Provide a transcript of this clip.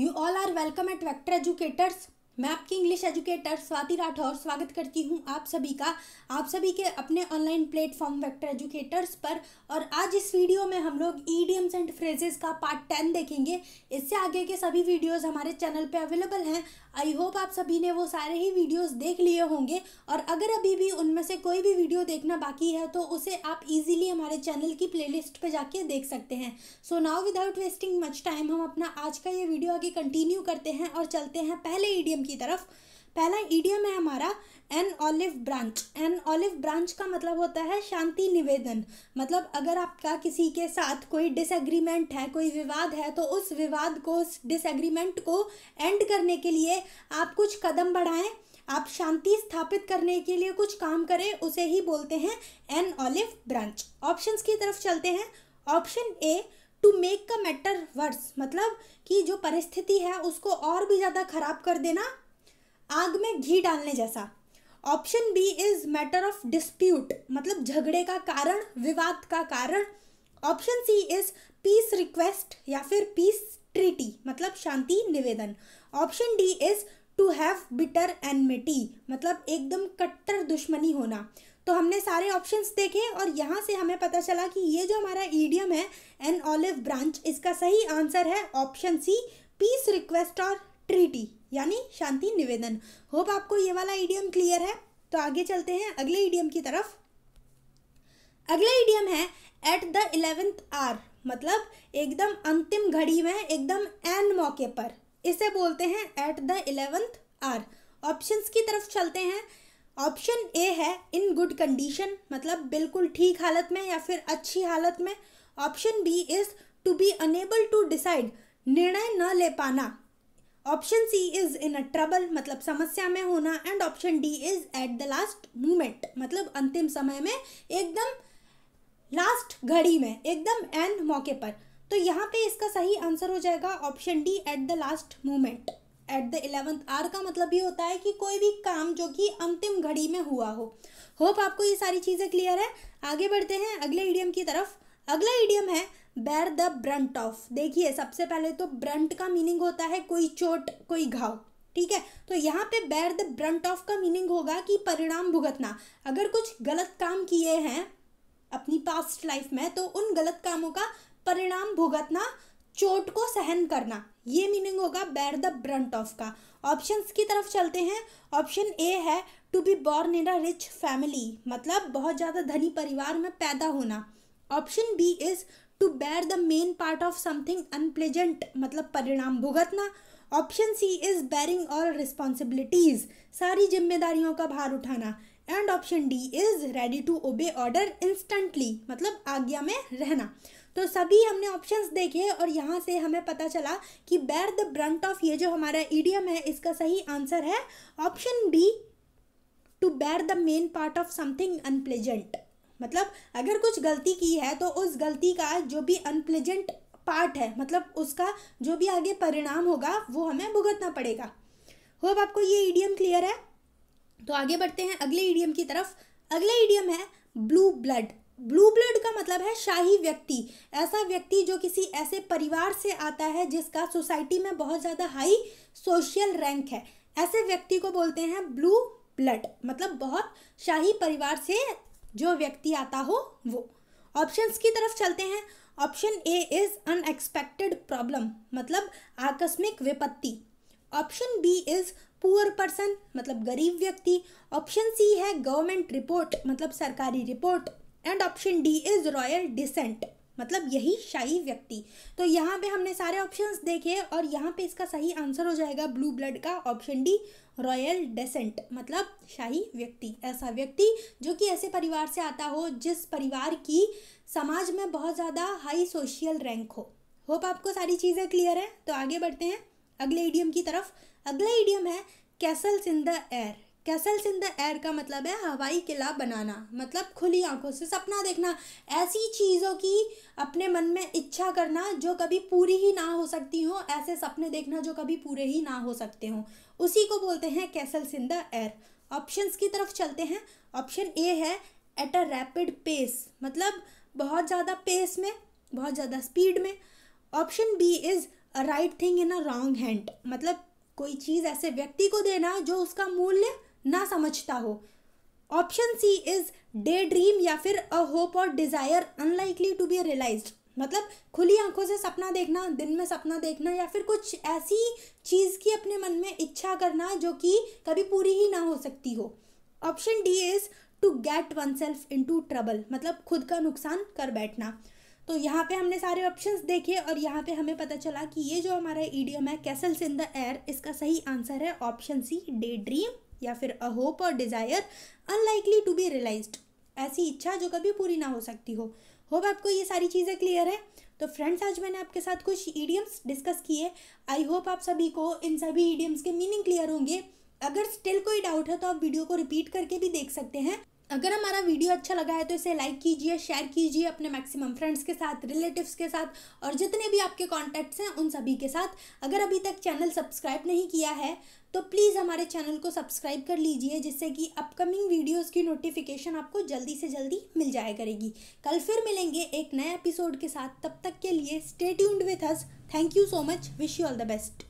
you all are welcome at Vector Educators मैं आपकी English educator Swati Rathore स्वागत करती हूँ आप सभी का आप सभी के अपने ऑनलाइन प्लेटफॉर्म वेक्टर एजुकेटर्स पर और आज इस वीडियो में हम लोग ईडीएम्स एंड फ्रेजेस का पार्ट टेन देखेंगे इससे आगे के सभी वीडियोस हमारे चैनल पे अवेलेबल हैं आई होप आप सभी ने वो सारे ही वीडियोस देख लिए होंगे और अगर अभी भी उनमें से कोई भी वीडियो देखना बाकी है तो उसे आप इजीली हमारे चैनल की प्लेलिस्ट पे जाके देख सकते हैं so now without wasting much time हम अपना आज का ये वीडियो आगे कंटिन्यू करते हैं और चलते हैं पहले ईडीएम की तरफ पहला ईडियम है हमारा an olive branch an olive branch का मतलब होता है शांति निवेदन मतलब अगर आपका किसी के साथ कोई डिसएग्रीमेंट है कोई विवाद है तो उस विवाद को उस डिसएग्रीमेंट को एंड करने के लिए आप कुछ कदम बढ़ाएं आप शांति स्थापित करने के लिए कुछ काम करें उसे ही बोलते हैं एन ऑलिव ब्रांच ऑप्शंस की तरफ चलते हैं option A to make a matter worse मतलब कि जो परिस्थिति है उसको और भी ज़्यादा खराब कर देना आग में घी डालने जैसा option B is matter of dispute मतलब झगड़े का कारण विवाद का कारण option C is peace request या फिर पीस ट्रीटी मतलब शांति निवेदन option D is to have bitter enmity मतलब एकदम कट्टर दुश्मनी होना तो हमने सारे ऑप्शंस देखे और यहाँ से हमें पता चला कि ये जो हमारा ईडियम है एन ऑलिव ब्रांच इसका सही आंसर है ऑप्शन सी पीस रिक्वेस्ट और ट्रीटी यानी शांति निवेदन होप आपको ये वाला ईडियम क्लियर है तो आगे चलते हैं अगले ईडियम की तरफ अगला ईडियम है एट द इलेवेंथ आर मतलब एकदम अंतिम घड़ी में एकदम एन मौके पर इसे बोलते हैं at the eleventh hour options की तरफ चलते हैं ऑप्शन ए है इन गुड कंडीशन मतलब बिल्कुल ठीक हालत में या फिर अच्छी हालत में option B is to be unable to decide निर्णय न ले पाना option C is in a trouble मतलब समस्या में होना and option D is at the last moment मतलब अंतिम समय में एकदम लास्ट घड़ी में एकदम एंड मौके पर तो यहाँ पे इसका सही आंसर हो जाएगा option D at the last moment at the eleventh hour का मतलब ये होता है कि कोई भी काम जो कि अंतिम घड़ी में हुआ हो होप आपको ये सारी चीज़ें क्लियर है आगे बढ़ते हैं अगले ईडियम की तरफ अगला ईडियम है बैर द ब्रंट ऑफ देखिए सबसे पहले तो ब्रंट का मीनिंग होता है कोई चोट कोई घाव ठीक है तो यहाँ पे बैर द ब्रंट ऑफ का मीनिंग होगा कि परिणाम भुगतना अगर कुछ गलत काम किए हैं अपनी पास्ट लाइफ में तो उन गलत कामों का परिणाम भुगतना चोट को सहन करना ये मीनिंग होगा बैर द ब्रंट ऑफ का ऑप्शंस की तरफ चलते हैं ऑप्शन ए है to be born in a rich family मतलब बहुत ज़्यादा धनी परिवार में पैदा होना option B is to bear the main part of something unpleasant मतलब परिणाम भुगतना option C is bearing all responsibilities सारी जिम्मेदारियों का भार उठाना and option D is ready to obey order instantly मतलब आज्ञा में रहना तो सभी हमने ऑप्शंस देखे और यहाँ से हमें पता चला कि बैर द ब्रंट ऑफ ये जो हमारा ईडियम है इसका सही आंसर है option B to bear the main part of something unpleasant मतलब अगर कुछ गलती की है तो उस गलती का जो भी अनप्लेजेंट पार्ट है मतलब उसका जो भी आगे परिणाम होगा वो हमें भुगतना पड़ेगा अब आपको ये ईडियम क्लियर है तो आगे बढ़ते हैं अगले ईडियम की तरफ अगला ईडियम है ब्लू ब्लड ब्लू ब्लड का मतलब है शाही व्यक्ति ऐसा व्यक्ति जो किसी ऐसे परिवार से आता है जिसका सोसाइटी में बहुत ज़्यादा हाई सोशल रैंक है ऐसे व्यक्ति को बोलते हैं ब्लू ब्लड मतलब बहुत शाही परिवार से जो व्यक्ति आता हो वो ऑप्शंस की तरफ चलते हैं option A is unexpected problem मतलब आकस्मिक विपत्ति option B is poor person मतलब गरीब व्यक्ति ऑप्शन सी है गवर्नमेंट रिपोर्ट मतलब सरकारी report and option D is royal descent मतलब यही शाही व्यक्ति तो यहाँ पे हमने सारे ऑप्शंस देखे और यहाँ पे इसका सही आंसर हो जाएगा ब्लू ब्लड का ऑप्शन डी रॉयल डेसेंट मतलब शाही व्यक्ति ऐसा व्यक्ति जो कि ऐसे परिवार से आता हो जिस परिवार की समाज में बहुत ज़्यादा हाई सोशियल रैंक हो होप आपको सारी चीज़ें क्लियर हैं तो आगे बढ़ते हैं अगले ईडियम की तरफ अगला ईडियम है castles in the air castles in the air का मतलब है हवाई किला बनाना मतलब खुली आंखों से सपना देखना ऐसी चीज़ों की अपने मन में इच्छा करना जो कभी पूरी ही ना हो सकती हो ऐसे सपने देखना जो कभी पूरे ही ना हो सकते हों उसी को बोलते हैं castles in the air options की तरफ चलते हैं ऑप्शन ए है एट अ रैपिड पेस मतलब बहुत ज़्यादा पेस में बहुत ज़्यादा स्पीड में option B is a right thing in a wrong hand मतलब कोई चीज़ ऐसे व्यक्ति को देना जो उसका मूल्य ना समझता हो option C is day dream या फिर अ होप और desire unlikely to be realise मतलब खुली आंखों से सपना देखना दिन में सपना देखना या फिर कुछ ऐसी चीज़ की अपने मन में इच्छा करना जो कि कभी पूरी ही ना हो सकती हो option D is to get oneself into trouble मतलब खुद का नुकसान कर बैठना तो यहाँ पे हमने सारे ऑप्शंस देखे और यहाँ पे हमें पता चला कि ये जो हमारा ईडियम है कैसल्स इन द एयर इसका सही आंसर है ऑप्शन सी डे ड्रीम या फिर अ होप और desire unlikely to be realise ऐसी इच्छा जो कभी पूरी ना हो सकती हो होप आपको ये सारी चीज़ें क्लियर है तो फ्रेंड्स आज मैंने आपके साथ कुछ ईडियम्स डिस्कस किए आई होप आप सभी को इन सभी ईडियम्स के मीनिंग क्लियर होंगे अगर स्टिल कोई डाउट है तो आप वीडियो को रिपीट करके भी देख सकते हैं अगर हमारा वीडियो अच्छा लगा है तो इसे लाइक कीजिए शेयर कीजिए अपने मैक्सिमम फ्रेंड्स के साथ रिलेटिव्स के साथ और जितने भी आपके कॉन्टैक्ट्स हैं उन सभी के साथ अगर अभी तक चैनल सब्सक्राइब नहीं किया है तो प्लीज़ हमारे चैनल को सब्सक्राइब कर लीजिए जिससे कि अपकमिंग वीडियोस की नोटिफिकेशन आपको जल्दी से जल्दी मिल जाया करेगी कल फिर मिलेंगे एक नए एपिसोड के साथ तब तक के लिए stay tuned with us thank you so much wish you all the best